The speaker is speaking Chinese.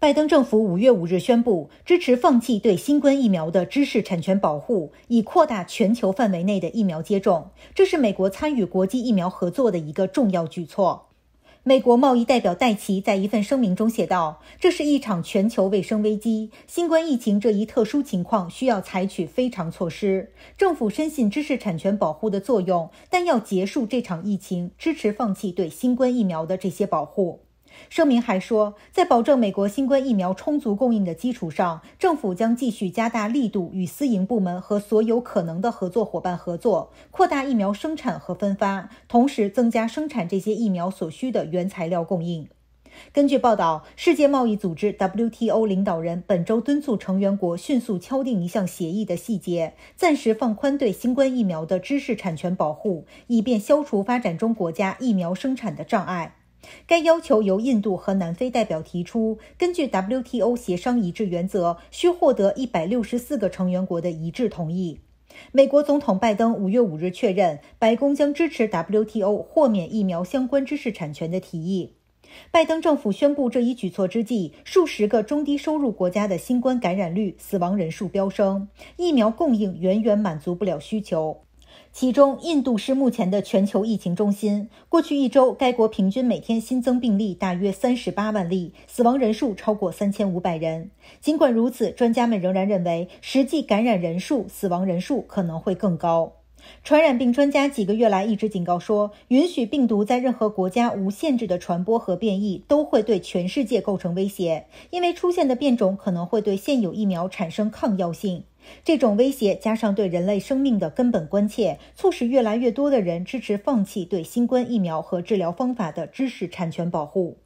拜登政府五月五日宣布支持放弃对新冠疫苗的知识产权保护，以扩大全球范围内的疫苗接种。这是美国参与国际疫苗合作的一个重要举措。美国贸易代表戴奇在一份声明中写道：“这是一场全球卫生危机，新冠疫情这一特殊情况需要采取非常措施。政府深信知识产权保护的作用，但要结束这场疫情，支持放弃对新冠疫苗的这些保护。”声明还说，在保证美国新冠疫苗充足供应的基础上，政府将继续加大力度，与私营部门和所有可能的合作伙伴合作，扩大疫苗生产和分发，同时增加生产这些疫苗所需的原材料供应。根据报道，世界贸易组织 （WTO） 领导人本周敦促成员国迅速敲定一项协议的细节，暂时放宽对新冠疫苗的知识产权保护，以便消除发展中国家疫苗生产的障碍。该要求由印度和南非代表提出。根据 WTO 协商一致原则，需获得164个成员国的一致同意。美国总统拜登5月5日确认，白宫将支持 WTO 豁免疫苗相关知识产权的提议。拜登政府宣布这一举措之际，数十个中低收入国家的新冠感染率、死亡人数飙升，疫苗供应远远满足不了需求。其中，印度是目前的全球疫情中心。过去一周，该国平均每天新增病例大约三十八万例，死亡人数超过三千五百人。尽管如此，专家们仍然认为，实际感染人数、死亡人数可能会更高。传染病专家几个月来一直警告说，允许病毒在任何国家无限制的传播和变异，都会对全世界构成威胁，因为出现的变种可能会对现有疫苗产生抗药性。这种威胁加上对人类生命的根本关切，促使越来越多的人支持放弃对新冠疫苗和治疗方法的知识产权保护。